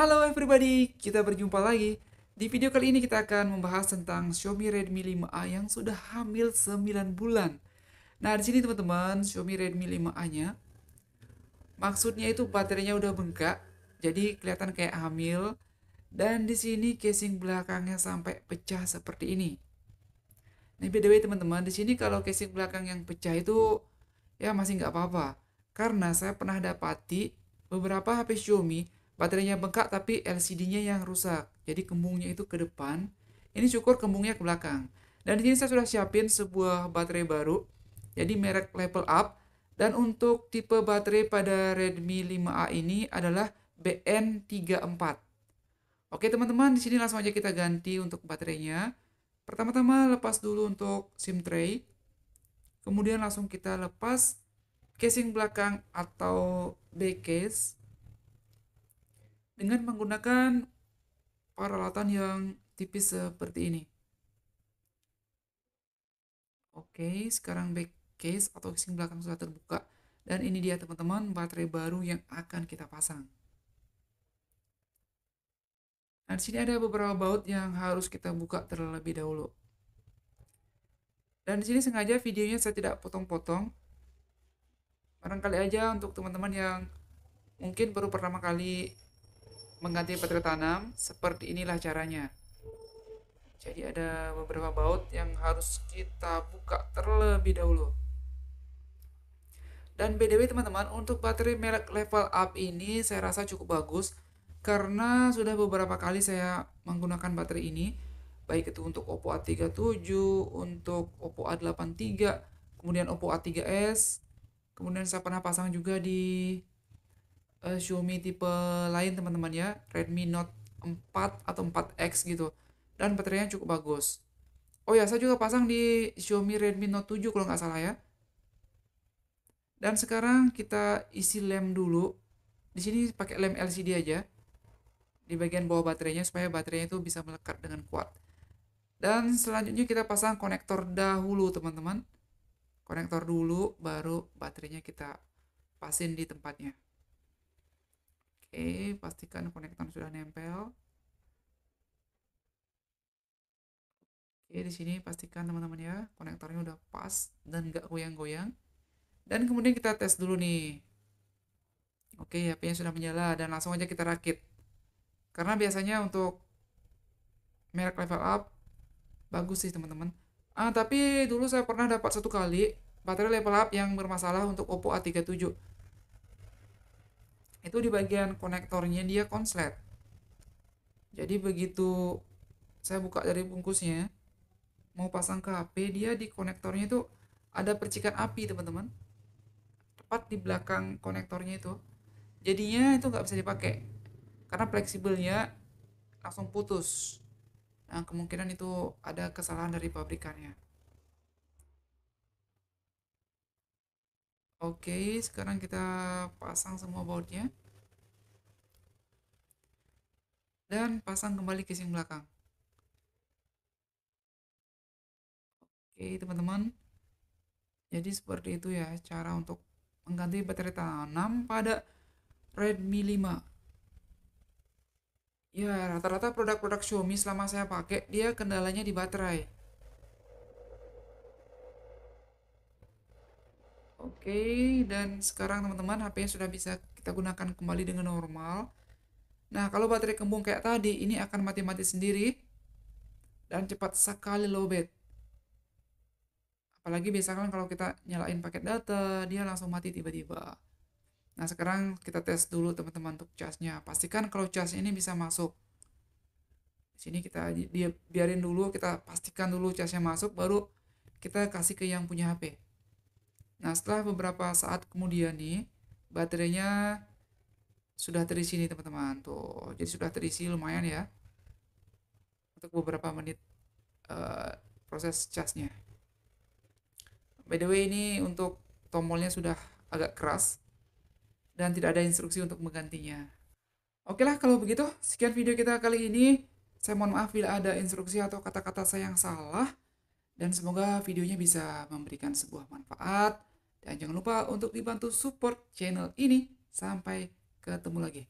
Halo everybody, kita berjumpa lagi. Di video kali ini kita akan membahas tentang Xiaomi Redmi 5A yang sudah hamil 9 bulan. Nah, di sini teman-teman, Xiaomi Redmi 5A-nya maksudnya itu baterainya udah bengkak, jadi kelihatan kayak hamil dan di sini casing belakangnya sampai pecah seperti ini. Nah, by the way teman-teman, di sini kalau casing belakang yang pecah itu ya masih nggak apa-apa. Karena saya pernah dapati beberapa HP Xiaomi baterainya bengkak tapi LCD-nya yang rusak. Jadi kembungnya itu ke depan, ini syukur kembungnya ke belakang. Dan di sini saya sudah siapin sebuah baterai baru, jadi merek level up. Dan untuk tipe baterai pada Redmi 5A ini adalah BN34. Oke teman-teman, di sini langsung aja kita ganti untuk baterainya. Pertama-tama lepas dulu untuk SIM tray. Kemudian langsung kita lepas casing belakang atau back case dengan menggunakan peralatan yang tipis seperti ini. Oke, sekarang back case atau casing belakang sudah terbuka. Dan ini dia teman-teman baterai baru yang akan kita pasang. Nah, di sini ada beberapa baut yang harus kita buka terlebih dahulu. Dan di sini sengaja videonya saya tidak potong-potong. Barangkali aja untuk teman-teman yang mungkin baru pertama kali mengganti baterai tanam, seperti inilah caranya. Jadi ada beberapa baut yang harus kita buka terlebih dahulu. Dan BDW teman-teman, untuk baterai merek level up ini saya rasa cukup bagus karena sudah beberapa kali saya menggunakan baterai ini baik itu untuk Oppo A37, untuk Oppo A83, kemudian Oppo A3s, kemudian saya pernah pasang juga di uh, Xiaomi tipe lain teman-teman ya Redmi Note 4 atau 4X gitu dan baterainya cukup bagus oh ya saya juga pasang di Xiaomi Redmi Note 7 kalau nggak salah ya dan sekarang kita isi lem dulu di sini pakai lem LCD aja di bagian bawah baterainya supaya baterainya itu bisa melekat dengan kuat dan selanjutnya kita pasang konektor dahulu teman-teman konektor dulu baru baterainya kita pasin di tempatnya Oke, pastikan konektor sudah nempel. Oke, di sini pastikan teman-teman ya, konektornya udah pas dan nggak goyang-goyang. Dan kemudian kita tes dulu nih. Oke, HP-nya sudah menyala dan langsung aja kita rakit. Karena biasanya untuk merek level up bagus sih teman-teman. Ah, tapi dulu saya pernah dapat satu kali baterai level up yang bermasalah untuk Oppo A37 itu di bagian konektornya dia konslet jadi begitu saya buka dari bungkusnya mau pasang ke HP dia di konektornya itu ada percikan api teman-teman tepat di belakang konektornya itu jadinya itu nggak bisa dipakai karena fleksibelnya langsung putus nah kemungkinan itu ada kesalahan dari pabrikannya Oke, sekarang kita pasang semua bautnya. dan pasang kembali casing belakang oke teman-teman jadi seperti itu ya cara untuk mengganti baterai tanam pada Redmi 5 ya rata-rata produk-produk Xiaomi selama saya pakai dia kendalanya di baterai Oke, okay, dan sekarang teman-teman HP-nya sudah bisa kita gunakan kembali dengan normal. Nah, kalau baterai kembung kayak tadi, ini akan mati-mati sendiri dan cepat sekali lowbat. Apalagi biasanya kan kalau kita nyalain paket data, dia langsung mati tiba-tiba. Nah, sekarang kita tes dulu teman-teman untuk casnya. Pastikan kalau cas ini bisa masuk. Di sini kita dia biarin dulu, kita pastikan dulu casnya masuk, baru kita kasih ke yang punya HP. Nah, setelah beberapa saat kemudian nih, baterainya sudah terisi nih teman-teman tuh jadi sudah terisi lumayan ya untuk beberapa menit uh, proses casnya by the way ini untuk tombolnya sudah agak keras dan tidak ada instruksi untuk menggantinya oke lah kalau begitu sekian video kita kali ini saya mohon maaf bila ada instruksi atau kata-kata saya yang salah dan semoga videonya bisa memberikan sebuah manfaat dan jangan lupa untuk dibantu support channel ini sampai ketemu lagi